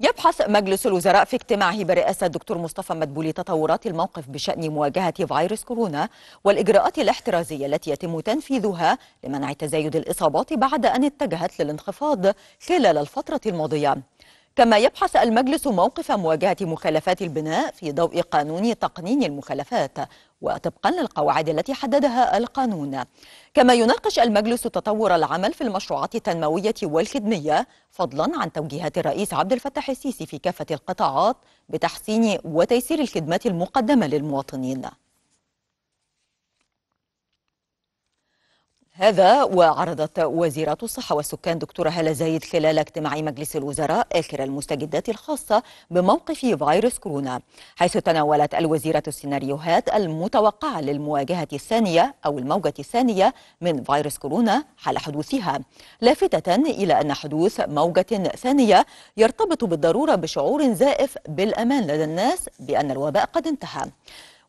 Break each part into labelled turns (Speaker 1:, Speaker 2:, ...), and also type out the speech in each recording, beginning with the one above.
Speaker 1: يبحث مجلس الوزراء في اجتماعه برئاسة الدكتور مصطفى مدبولي تطورات الموقف بشأن مواجهة فيروس كورونا والإجراءات الاحترازية التي يتم تنفيذها لمنع تزايد الإصابات بعد أن اتجهت للانخفاض خلال الفترة الماضية كما يبحث المجلس موقف مواجهة مخالفات البناء في ضوء قانون تقنين المخالفات وطبقا للقواعد التي حددها القانون كما يناقش المجلس تطور العمل في المشروعات التنموية والخدمية فضلا عن توجيهات الرئيس عبد الفتاح السيسي في كافة القطاعات بتحسين وتيسير الخدمات المقدمة للمواطنين هذا وعرضت وزيرة الصحة والسكان دكتورة هالة زايد خلال اجتماع مجلس الوزراء آخر المستجدات الخاصة بموقف فيروس كورونا حيث تناولت الوزيرة السيناريوهات المتوقعة للمواجهة الثانية أو الموجة الثانية من فيروس كورونا حال حدوثها لافتة إلى أن حدوث موجة ثانية يرتبط بالضرورة بشعور زائف بالأمان لدى الناس بأن الوباء قد انتهى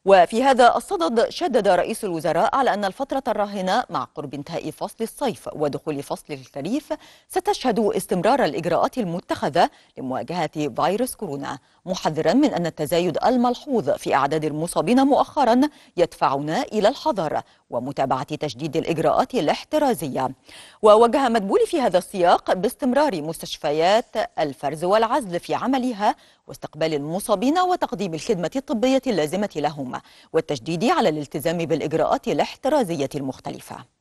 Speaker 1: وفي هذا الصدد شدد رئيس الوزراء على أن الفترة الراهنة مع قرب انتهاء فصل الصيف ودخول فصل الخريف ستشهد استمرار الإجراءات المتخذة لمواجهة فيروس كورونا محذرا من أن التزايد الملحوظ في أعداد المصابين مؤخرا يدفعنا إلى الحذر ومتابعة تشديد الإجراءات الاحترازية ووجه مدبولي في هذا السياق باستمرار مستشفيات الفرز والعزل في عملها واستقبال المصابين وتقديم الخدمة الطبية اللازمة لهم والتشديد على الالتزام بالإجراءات الاحترازية المختلفة